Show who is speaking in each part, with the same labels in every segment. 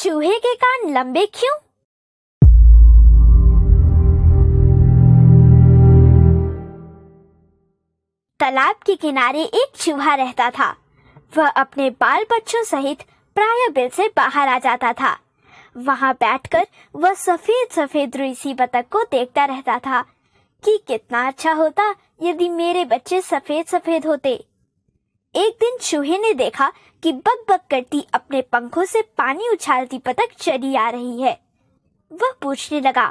Speaker 1: चूहे के कान लंबे क्यों तालाब के किनारे एक चूहा रहता था वह अपने बाल बच्चों सहित प्राय बिल से बाहर आ जाता था वहां बैठकर वह सफेद सफेद रुईसी बतख को देखता रहता था कि कितना अच्छा होता यदि मेरे बच्चे सफेद सफेद होते एक दिन चूहे ने देखा कि बक बक करती अपने पंखों से पानी उछालती पतक चली आ रही है वह पूछने लगा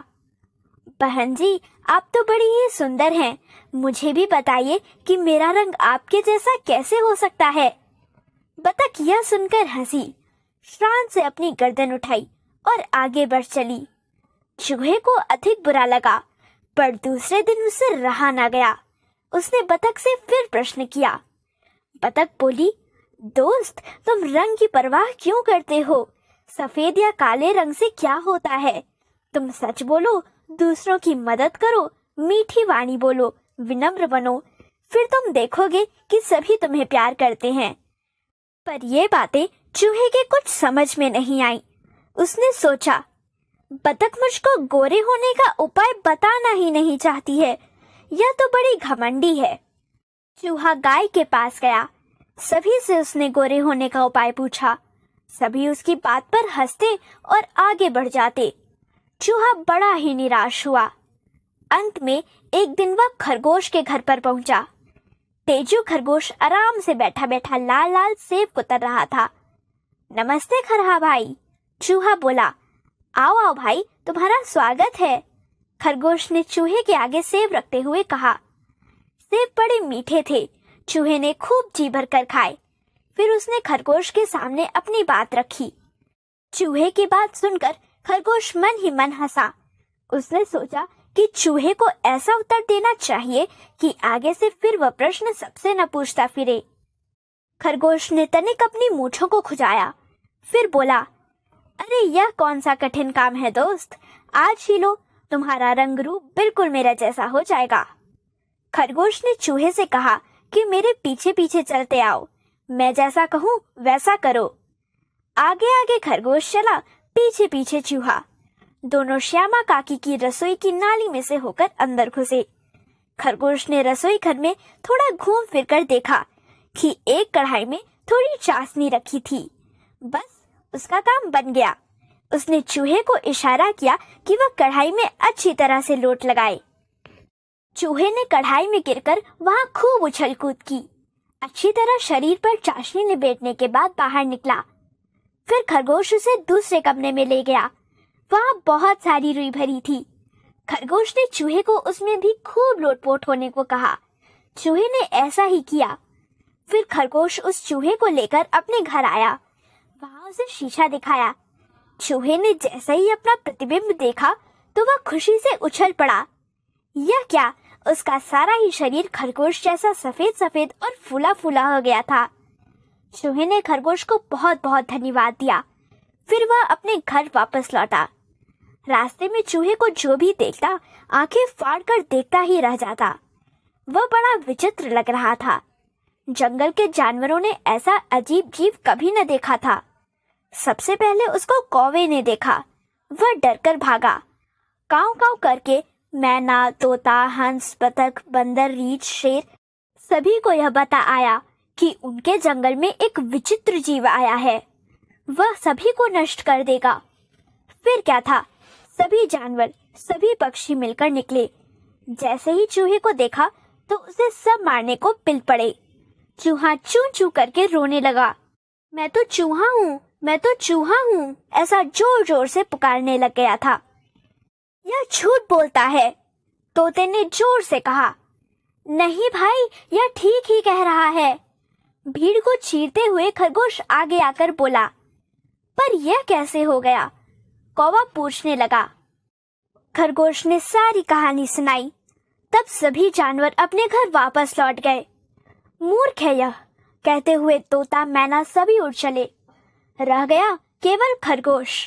Speaker 1: बहन जी आप तो बड़ी ही सुंदर हैं मुझे भी बताइए कि मेरा रंग आपके जैसा कैसे हो सकता है बतख यह सुनकर हंसी श्रांत से अपनी गर्दन उठाई और आगे बढ़ चली चूहे को अधिक बुरा लगा पर दूसरे दिन उसे रहा ना गया उसने बतख से फिर प्रश्न किया बतख बोली दोस्त तुम रंग की परवाह क्यों करते हो सफेद या काले रंग से क्या होता है तुम सच बोलो दूसरों की मदद करो मीठी वाणी बोलो विनम्र बनो फिर तुम देखोगे कि सभी तुम्हें प्यार करते हैं पर ये बातें चूहे के कुछ समझ में नहीं आई उसने सोचा बतख मुझको गोरे होने का उपाय बताना ही नहीं चाहती है यह तो बड़ी घमंडी है चूहा गाय के पास गया सभी से उसने गोरे होने का उपाय पूछा सभी उसकी बात पर हंसते और आगे बढ़ जाते चूहा बड़ा ही निराश हुआ अंत में एक दिन वह खरगोश के घर पर पहुंचा तेजू खरगोश आराम से बैठा बैठा लाल लाल सेब कुतर रहा था नमस्ते खरहा भाई चूहा बोला आओ आओ भाई तुम्हारा स्वागत है खरगोश ने चूहे के आगे सेब रखते हुए कहा सेब बड़े मीठे थे चूहे ने खूब जी भर कर खाए फिर उसने खरगोश के सामने अपनी बात रखी चूहे की बात सुनकर खरगोश मन ही मन हंसा उसने सोचा कि चूहे को ऐसा उत्तर देना चाहिए कि आगे से फिर वह प्रश्न सबसे न पूछता फिरे खरगोश ने तनिक अपनी मूछों को खुजाया फिर बोला अरे यह कौन सा कठिन काम है दोस्त आज ही लो तुम्हारा रंग रूप बिल्कुल मेरा जैसा हो जाएगा खरगोश ने चूहे से कहा कि मेरे पीछे पीछे चलते आओ मैं जैसा कहूँ वैसा करो आगे आगे खरगोश चला पीछे पीछे चूहा दोनों श्यामा काकी की रसोई की नाली में से होकर अंदर घुसे खरगोश ने रसोई घर में थोड़ा घूम फिर कर देखा कि एक कढ़ाई में थोड़ी चाशनी रखी थी बस उसका काम बन गया उसने चूहे को इशारा किया कि वह कढ़ाई में अच्छी तरह से लोट लगाए चूहे ने कढ़ाई में गिरकर वहां खूब उछल कूद की अच्छी तरह शरीर पर चाशनी लपेटने के बाद बाहर निकला फिर खरगोश उसे दूसरे कमरे में ले गया वहां बहुत सारी रुई भरी थी खरगोश ने चूहे को उसमें भी खूब लोटपोट होने को कहा चूहे ने ऐसा ही किया फिर खरगोश उस चूहे को लेकर अपने घर आया वहां उसे शीशा दिखाया चूहे ने जैसे ही अपना प्रतिबिंब देखा तो वह खुशी से उछल पड़ा यह क्या उसका सारा ही शरीर खरगोश जैसा सफेद सफेद और फूला फूला हो गया था चूहे ने खरगोश को बहुत बहुत धन्यवाद दिया फिर वह अपने घर वापस लौटा रास्ते में चूहे को जो भी देखता आंखें फाड़ कर देखता ही रह जाता वह बड़ा विचित्र लग रहा था जंगल के जानवरों ने ऐसा अजीब जीव कभी न देखा था सबसे पहले उसको कौवे ने देखा वह डरकर भागा काव काव करके मैना तोता हंस बतख बंदर रीछ शेर सभी को यह बता आया कि उनके जंगल में एक विचित्र जीव आया है वह सभी को नष्ट कर देगा फिर क्या था सभी जानवर सभी पक्षी मिलकर निकले जैसे ही चूहे को देखा तो उसे सब मारने को पिल पड़े चूहा चू चू करके रोने लगा मैं तो चूहा हूँ मैं तो चूहा हूँ ऐसा जोर जोर से पुकारने लग गया था यह झूठ बोलता है तोते ने जोर से कहा नहीं भाई यह ठीक ही कह रहा है भीड़ को चीरते हुए खरगोश आगे आकर बोला पर यह कैसे हो गया कौवा पूछने लगा खरगोश ने सारी कहानी सुनाई तब सभी जानवर अपने घर वापस लौट गए मूर्ख है यह कहते हुए तोता मैना सभी उड़ चले रह गया केवल खरगोश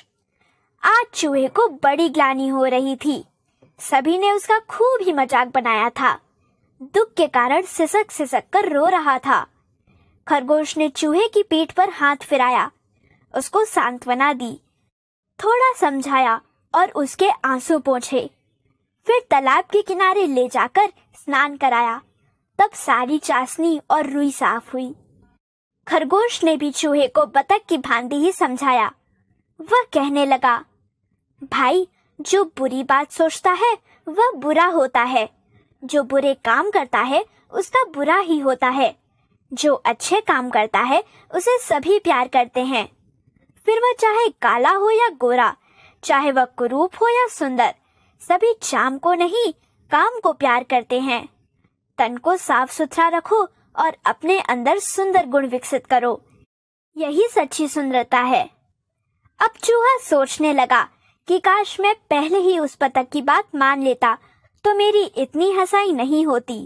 Speaker 1: आज चूहे को बड़ी ग्लानी हो रही थी सभी ने उसका खूब ही मजाक बनाया था दुख के कारण सिसक सिसक कर रो रहा था खरगोश ने चूहे की पीठ पर हाथ फिराया उसको सांत्वना दी थोड़ा समझाया और उसके आंसू पोंछे फिर तालाब के किनारे ले जाकर स्नान कराया तब सारी चाशनी और रुई साफ हुई खरगोश ने भी चूहे को बतख की भांति ही समझाया वह कहने लगा भाई जो बुरी बात सोचता है वह बुरा होता है जो बुरे काम करता है उसका बुरा ही होता है जो अच्छे काम करता है उसे सभी प्यार करते हैं फिर वह चाहे काला हो या गोरा चाहे वह कुरूप हो या सुंदर सभी चाम को नहीं काम को प्यार करते हैं तन को साफ सुथरा रखो और अपने अंदर सुंदर गुण विकसित करो यही सच्ची सुंदरता है अब चूहा सोचने लगा कि काश मैं पहले ही उस पतक की बात मान लेता तो मेरी इतनी हसाई नहीं होती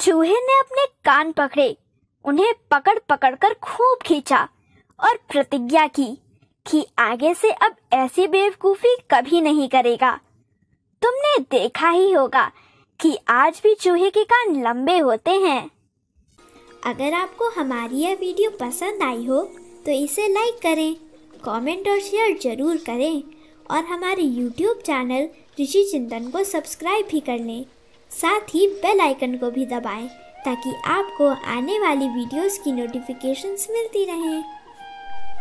Speaker 1: चूहे ने अपने कान पकड़े उन्हें पकड़ पकड़ कर खूब खींचा और प्रतिज्ञा की कि आगे से अब ऐसी बेवकूफी कभी नहीं करेगा तुमने देखा ही होगा कि आज भी चूहे के कान लंबे होते हैं अगर आपको हमारी यह वीडियो पसंद आई हो तो इसे लाइक करें कमेंट और शेयर जरूर करें और हमारे YouTube चैनल ऋषि चिंतन को सब्सक्राइब भी कर लें साथ ही बेल आइकन को भी दबाएं ताकि आपको आने वाली वीडियोस की नोटिफिकेशंस मिलती रहें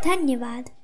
Speaker 1: धन्यवाद